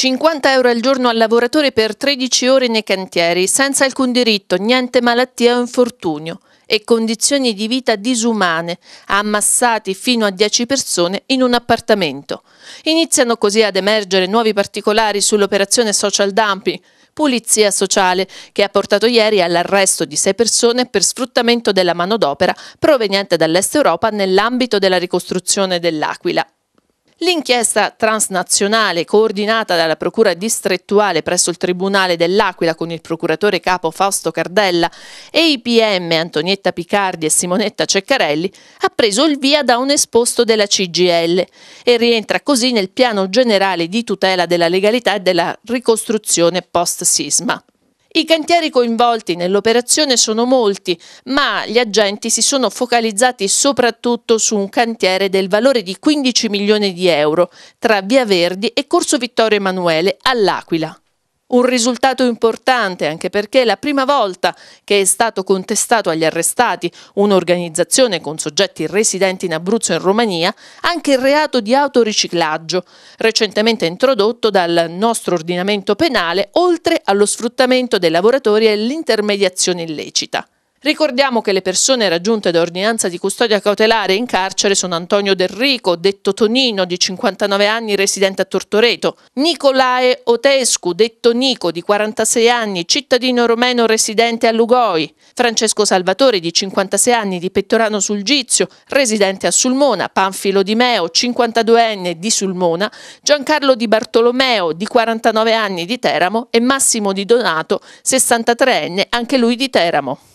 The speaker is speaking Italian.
50 euro al giorno al lavoratore per 13 ore nei cantieri, senza alcun diritto, niente malattia o infortunio e condizioni di vita disumane, ammassati fino a 10 persone in un appartamento. Iniziano così ad emergere nuovi particolari sull'operazione social dumping, pulizia sociale, che ha portato ieri all'arresto di 6 persone per sfruttamento della manodopera proveniente dall'est Europa nell'ambito della ricostruzione dell'Aquila. L'inchiesta transnazionale coordinata dalla Procura distrettuale presso il Tribunale dell'Aquila con il procuratore capo Fausto Cardella e i PM Antonietta Picardi e Simonetta Ceccarelli ha preso il via da un esposto della CGL e rientra così nel piano generale di tutela della legalità e della ricostruzione post-sisma. I cantieri coinvolti nell'operazione sono molti, ma gli agenti si sono focalizzati soprattutto su un cantiere del valore di 15 milioni di euro tra Via Verdi e Corso Vittorio Emanuele all'Aquila. Un risultato importante anche perché è la prima volta che è stato contestato agli arrestati un'organizzazione con soggetti residenti in Abruzzo e in Romania anche il reato di autoriciclaggio, recentemente introdotto dal nostro ordinamento penale oltre allo sfruttamento dei lavoratori e l'intermediazione illecita. Ricordiamo che le persone raggiunte da ordinanza di custodia cautelare in carcere sono Antonio Del Rico, detto Tonino, di 59 anni, residente a Tortoreto, Nicolae Otescu, detto Nico, di 46 anni, cittadino romeno residente a Lugoi, Francesco Salvatore, di 56 anni, di Pettorano sul Gizio, residente a Sulmona, Panfilo Di Meo, 52enne, di Sulmona, Giancarlo Di Bartolomeo, di 49 anni, di Teramo e Massimo Di Donato, 63enne, anche lui di Teramo.